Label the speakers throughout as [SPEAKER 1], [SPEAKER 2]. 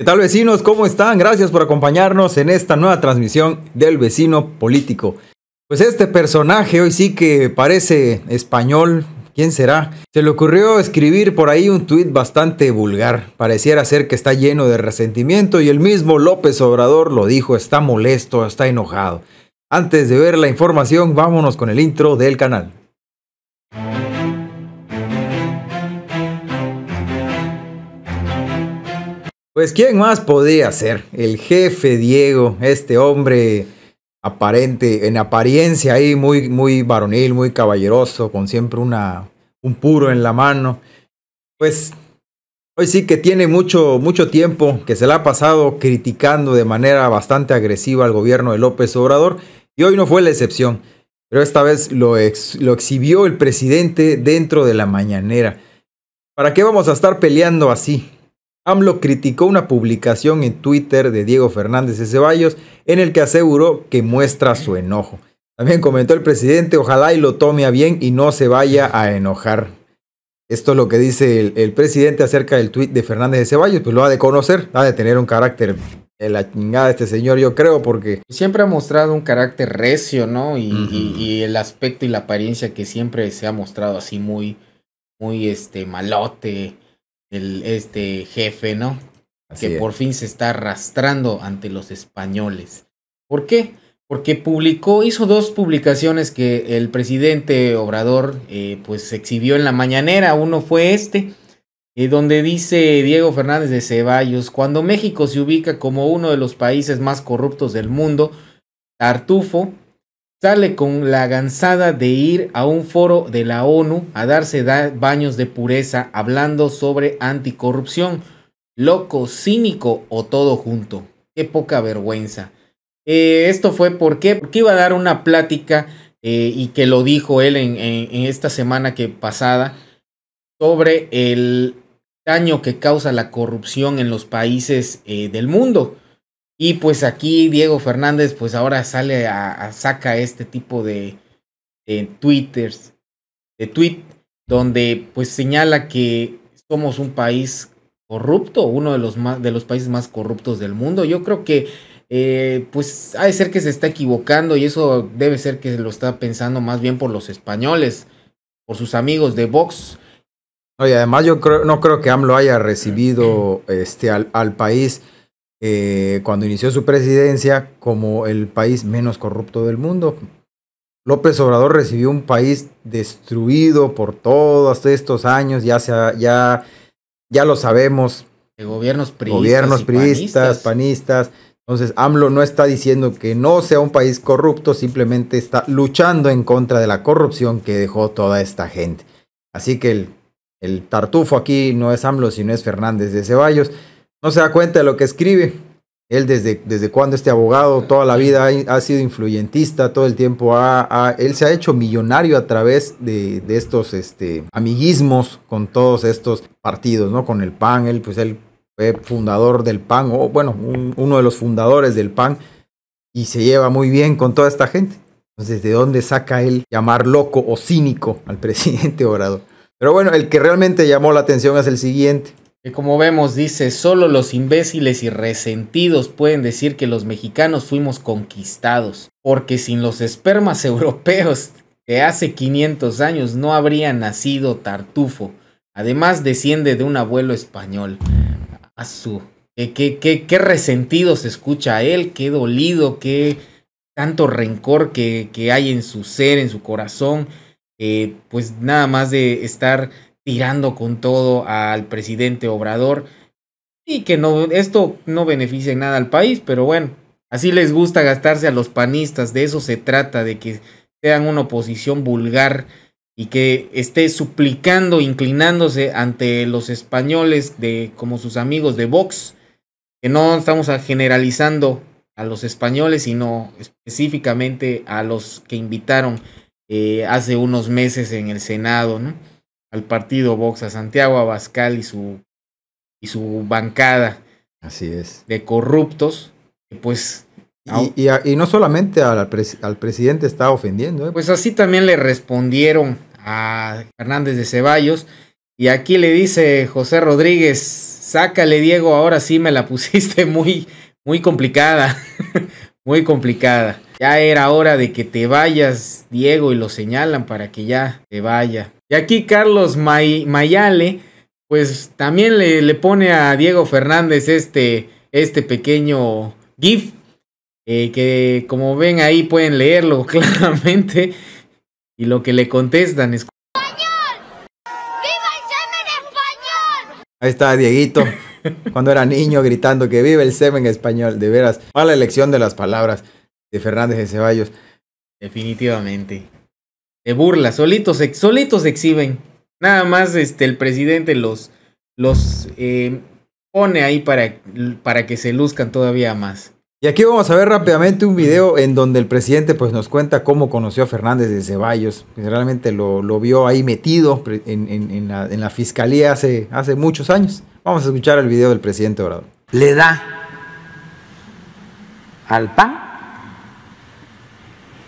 [SPEAKER 1] ¿Qué tal vecinos? ¿Cómo están? Gracias por acompañarnos en esta nueva transmisión del vecino político. Pues este personaje hoy sí que parece español, ¿quién será? Se le ocurrió escribir por ahí un tuit bastante vulgar, pareciera ser que está lleno de resentimiento y el mismo López Obrador lo dijo, está molesto, está enojado. Antes de ver la información, vámonos con el intro del canal. Pues quién más podía ser el jefe Diego, este hombre aparente, en apariencia ahí muy, muy varonil, muy caballeroso, con siempre una, un puro en la mano. Pues hoy sí que tiene mucho, mucho tiempo que se le ha pasado criticando de manera bastante agresiva al gobierno de López Obrador y hoy no fue la excepción. Pero esta vez lo, lo exhibió el presidente dentro de la mañanera. ¿Para qué vamos a estar peleando así? AMLO criticó una publicación en Twitter de Diego Fernández de Ceballos en el que aseguró que muestra su enojo. También comentó el presidente, ojalá y lo tome a bien y no se vaya a enojar. Esto es lo que dice el, presidente acerca del tuit de Fernández de Ceballos, pues lo ha de conocer, ha de tener un carácter de la chingada este señor, yo creo, porque... Siempre ha mostrado un carácter recio, ¿no? Y, el aspecto y la apariencia que siempre se ha
[SPEAKER 2] mostrado así muy, muy, este, malote el, este jefe, ¿no? que por fin se está arrastrando ante los españoles. ¿Por qué? Porque publicó, hizo dos publicaciones que el presidente Obrador eh, pues exhibió en la mañanera. Uno fue este, eh, donde dice Diego Fernández de Ceballos, cuando México se ubica como uno de los países más corruptos del mundo, Tartufo sale con la gansada de ir a un foro de la ONU a darse baños de pureza hablando sobre anticorrupción. Loco, cínico o todo junto. Qué poca vergüenza. Eh, esto fue porque iba a dar una plática eh, y que lo dijo él en, esta semana que pasada sobre el daño que causa la corrupción en los países eh, del mundo. Y pues aquí Diego Fernández, pues ahora sale a, saca este tipo de, de twitters, de tweet, donde pues señala que somos un país corrupto, uno de los, más, de los países más corruptos del mundo. Yo creo que eh, pues ha de ser que se está equivocando y eso debe ser que lo está pensando más bien por los españoles,
[SPEAKER 1] por sus amigos de Vox. Y además yo creo, no creo que AMLO haya recibido este, al, al país eh, cuando inició su presidencia como el país menos corrupto del mundo. López Obrador recibió un país destruido por todos estos años, ya, sea, ya, ya lo sabemos. gobiernos priistas. panistas. Entonces, AMLO no está diciendo que no sea un país corrupto, simplemente está luchando en contra de la corrupción que dejó toda esta gente. Así que el, el tartufo aquí no es AMLO, sino es Fernández de Ceballos no se da cuenta de lo que escribe. Él desde, desde cuando este abogado toda la vida ha, sido influyentista, todo el tiempo ha, él se ha hecho millonario a través de, estos este, amiguismos con todos estos partidos, ¿no? Con el PAN, él pues él fue fundador del PAN, o bueno, uno de los fundadores del PAN, y se lleva muy bien con toda esta gente. Entonces, ¿de dónde saca él llamar loco o cínico al presidente Obrador? Pero bueno, el que realmente llamó la atención es el siguiente que como vemos dice,
[SPEAKER 2] solo los imbéciles y resentidos pueden decir que los mexicanos fuimos conquistados, porque sin los espermas europeos que hace 500 años no habría nacido Tartufo. Además desciende de un abuelo español. A su... Qué, qué, qué, resentido se escucha él, qué dolido, qué tanto rencor que, hay en su ser, en su corazón. Eh, pues nada más de estar tirando con todo al presidente Obrador y que no, esto no beneficia en nada al país, pero bueno, así les gusta gastarse a los panistas, de eso se trata, de que sean una oposición vulgar y que esté suplicando, inclinándose ante los españoles de como sus amigos de Vox, que no estamos generalizando a los españoles, sino específicamente a los que invitaron eh, hace unos meses en el Senado, ¿no? al partido Vox, a Santiago Abascal y su, y su
[SPEAKER 1] bancada. Así es. De corruptos, pues... Y, no solamente al, presidente está ofendiendo. ¿eh? Pues así también le respondieron a
[SPEAKER 2] Hernández de Ceballos. Y aquí le dice José Rodríguez, sácale Diego, ahora sí me la pusiste muy, muy complicada, muy complicada. Ya era hora de que te vayas, Diego, y lo señalan para que ya te vaya. Y aquí Carlos Mayale, pues también le, le, pone a Diego Fernández este, este pequeño GIF. Eh, que como ven ahí pueden leerlo claramente. Y lo que le contestan es... ¡Español!
[SPEAKER 1] el Ahí está Dieguito, cuando era niño, gritando que vive el semen español. De veras, mala elección de las palabras de Fernández de Ceballos. Definitivamente burla, solitos, solitos
[SPEAKER 2] exhiben. Nada más este, el presidente los, los eh, pone ahí para, para que se luzcan todavía más.
[SPEAKER 1] Y aquí vamos a ver rápidamente un video en donde el presidente pues, nos cuenta cómo conoció a Fernández de Ceballos. Pues, realmente lo, vio ahí metido en, la, fiscalía hace, hace muchos años. Vamos a escuchar el video del
[SPEAKER 3] presidente Obrador. Le da al PAN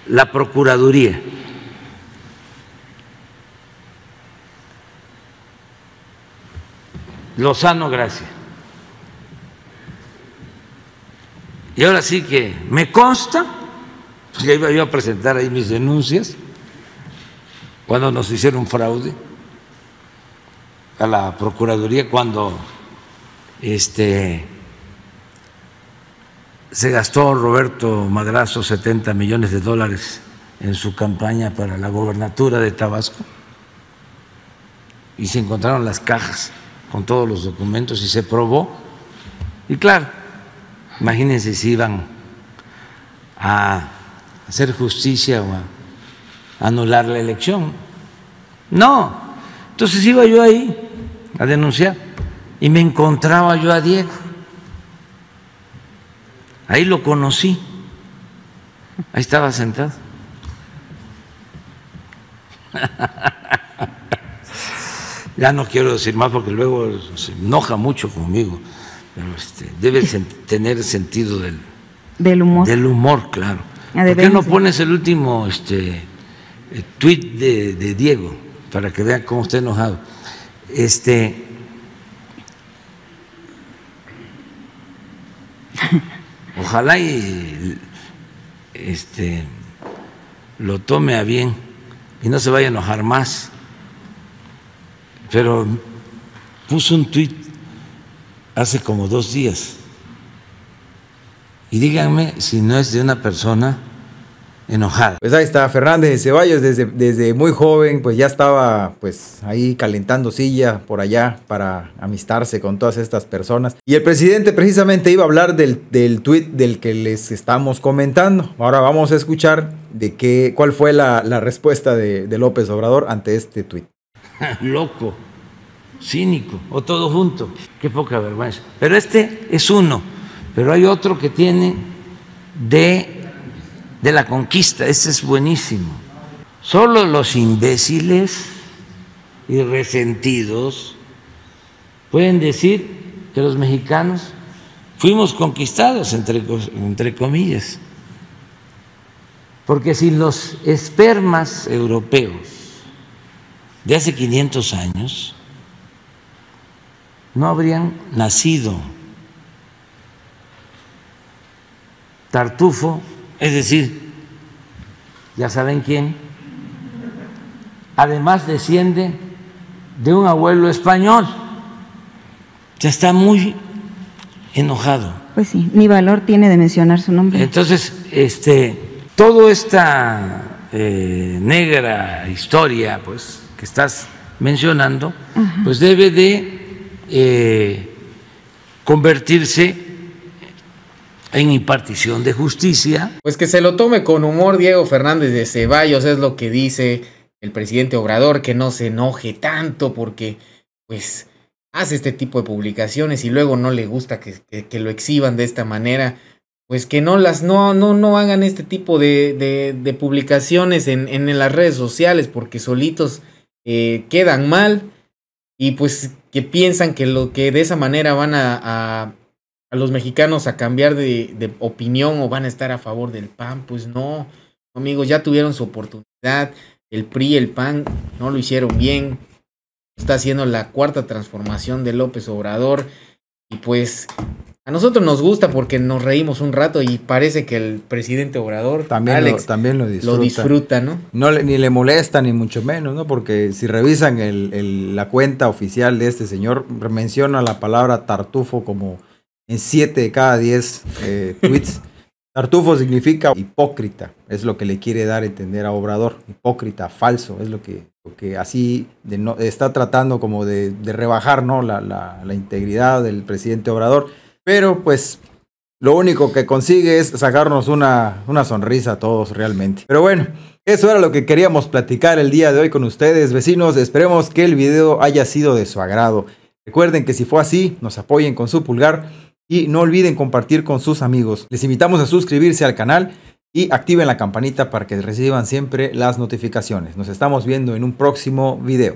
[SPEAKER 3] la Procuraduría Lozano gracias. Y ahora sí que me consta, que pues iba a presentar ahí mis denuncias, cuando nos hicieron fraude a la Procuraduría, cuando este, se gastó Roberto Madrazo 70 millones de dólares en su campaña para la gobernatura de Tabasco y se encontraron las cajas con todos los documentos y se probó. Y claro, imagínense si iban a hacer justicia o a anular la elección. No, entonces iba yo ahí a denunciar y me encontraba yo a Diego. Ahí lo conocí, ahí estaba sentado. ya no quiero decir más porque luego se enoja mucho conmigo, pero este, debe tener sentido del, del humor. Del humor, claro. Ah, ¿Por qué no pones el último este, eh, tweet de, de Diego para que vean cómo está enojado? Este. Ojalá este lo tome a bien y no se vaya a enojar más pero puso un tuit hace como dos días. Y díganme si no es de una persona
[SPEAKER 1] enojada. Pues ahí está Fernández de Ceballos, desde, desde muy joven, pues ya estaba pues ahí calentando silla por allá para amistarse con todas estas personas. Y el presidente precisamente iba a hablar del, del tuit del que les estamos comentando. Ahora vamos a escuchar de qué, cuál fue la, respuesta de López Obrador ante este tuit.
[SPEAKER 3] loco, cínico, o todo junto. Qué poca vergüenza. Pero este es uno, pero hay otro que tiene de, la conquista, este es buenísimo. Solo los imbéciles y resentidos pueden decir que los mexicanos fuimos conquistados, entre, entre comillas, porque si los espermas europeos de hace 500 años no habrían nacido. Tartufo, es decir, ya saben quién, además desciende de un abuelo español. Ya está muy enojado. Pues sí, ni valor tiene de mencionar su nombre. Entonces, este, toda esta eh, negra historia, pues, que estás mencionando, pues debe de eh, convertirse en impartición de justicia. Pues que se lo
[SPEAKER 2] tome con humor Diego Fernández de Ceballos, es lo que dice el presidente Obrador, que no se enoje tanto porque pues hace este tipo de publicaciones y luego no le gusta que, lo exhiban de esta manera pues que no las no no no hagan este tipo de, publicaciones en las redes sociales porque solitos eh, quedan mal y pues que piensan que lo que de esa manera van a, a, los mexicanos a cambiar de, de, opinión o van a estar a favor del PAN, pues no, amigos, ya tuvieron su oportunidad, el PRI, el PAN no lo hicieron bien, está haciendo la cuarta transformación de López Obrador y pues nosotros nos gusta porque nos reímos un rato y parece que el presidente Obrador,
[SPEAKER 1] también Alex, lo, disfruta. ¿no? ni le molesta, ni mucho menos, ¿no? Porque si revisan la cuenta oficial de este señor, menciona la palabra tartufo como en 7 de cada 10 eh, tweets. tartufo significa hipócrita, es lo que le quiere dar a entender a Obrador. Hipócrita, falso, es lo que, así está tratando como de, rebajar, ¿no? la integridad del presidente Obrador pero pues lo único que consigue es sacarnos una, sonrisa a todos realmente. Pero bueno, eso era lo que queríamos platicar el día de hoy con ustedes, vecinos. Esperemos que el video haya sido de su agrado. Recuerden que si fue así, nos apoyen con su pulgar y no olviden compartir con sus amigos. Les invitamos a suscribirse al canal y activen la campanita para que reciban siempre las notificaciones. Nos estamos viendo en un próximo video.